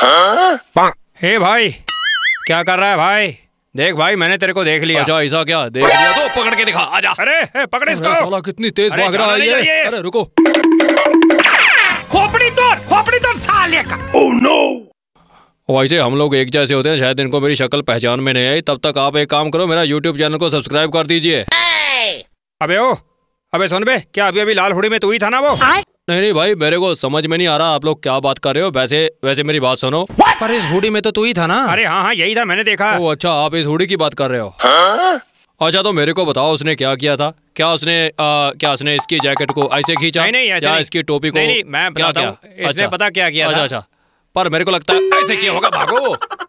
हे भाई क्या कर रहा है भाई देख भाई मैंने तेरे को देख लिया अच्छा ऐसा क्या देख लिया तो पकड़ के दिखा आजा अरे पकड़ इसको साला कितनी तेज भाग रहा है ये अरे रुको खोपड़ी तोड़ खोपड़ी तोड़ साले का ओह नो वैसे हम लोग एक जैसे होते हैं शायद इनको मेरी शक्ल पहचान में नहीं आई तब तक आप एक काम करो मेरा यूट्यूब चैनल को सब्सक्राइब कर दीजिए अबे ओ अबे सुन बे क्या अभी अभी लाल हुड़ी में तू ही था ना वो नहीं नहीं भाई मेरे को समझ में नहीं आ रहा आप लोग क्या बात कर रहे हो वैसे वैसे मेरी बात सुनो What? पर इस हुडी में तो तू ही था ना अरे हाँ हाँ यही था मैंने देखा ओ अच्छा आप इस हुडी की बात कर रहे हो हा? अच्छा तो मेरे को बताओ उसने क्या किया था क्या उसने आ, क्या उसने इसकी जैकेट को ऐसे खींचा नहीं नहीं ऐसे क्या नहीं। इसकी टोपी को नहीं, नहीं, मैं क्या, क्या इसने अच्छा। पता क्या किया अच्छा अच्छा पर मेरे को लगता है ऐसे किया होगा भागो